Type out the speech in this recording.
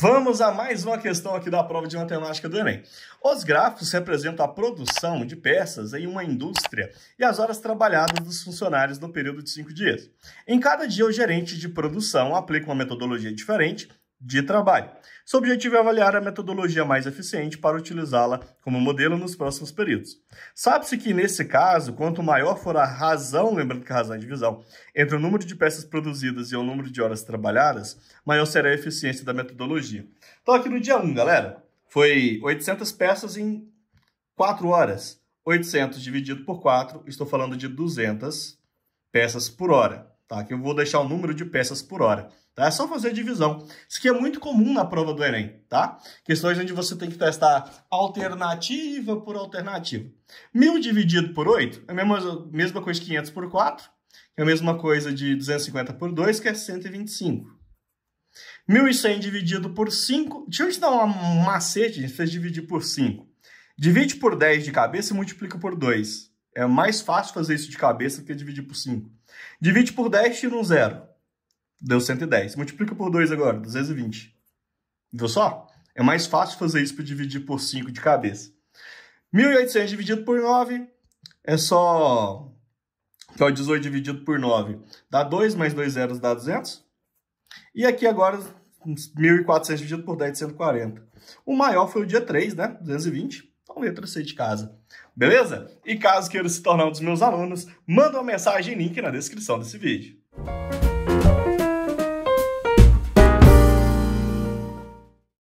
Vamos a mais uma questão aqui da prova de matemática do Enem. Os gráficos representam a produção de peças em uma indústria e as horas trabalhadas dos funcionários no período de cinco dias. Em cada dia, o gerente de produção aplica uma metodologia diferente de trabalho. Seu objetivo é avaliar a metodologia mais eficiente para utilizá-la como modelo nos próximos períodos. Sabe-se que, nesse caso, quanto maior for a razão, lembrando que a razão é a divisão, entre o número de peças produzidas e o número de horas trabalhadas, maior será a eficiência da metodologia. Então, aqui no dia 1, galera, foi 800 peças em 4 horas. 800 dividido por 4, estou falando de 200 peças por hora tá? Que eu vou deixar o número de peças por hora, tá? É só fazer a divisão. Isso que é muito comum na prova do Enem, tá? Questões onde você tem que testar alternativa por alternativa. 1000 dividido por 8 é a mesma, mesma coisa de 500 por 4, é a mesma coisa de 250 por 2, que é 125. 1.100 dividido por 5. Deixa eu te dar uma macete, a gente fez dividir por 5. Divide por 10 de cabeça e multiplica por 2. É mais fácil fazer isso de cabeça do que dividir por 5. Divide por 10, tira um zero. Deu 110. Multiplica por 2 agora, 220. Viu só? É mais fácil fazer isso para dividir por 5 de cabeça. 1.800 dividido por 9 é só... Então, é 18 dividido por 9 dá 2, mais 2 zeros dá 200. E aqui agora, 1.400 dividido por 10 é 140. O maior foi o dia 3, né? 220 com letra C de casa. Beleza? E caso queira se tornar um dos meus alunos, manda uma mensagem link na descrição desse vídeo.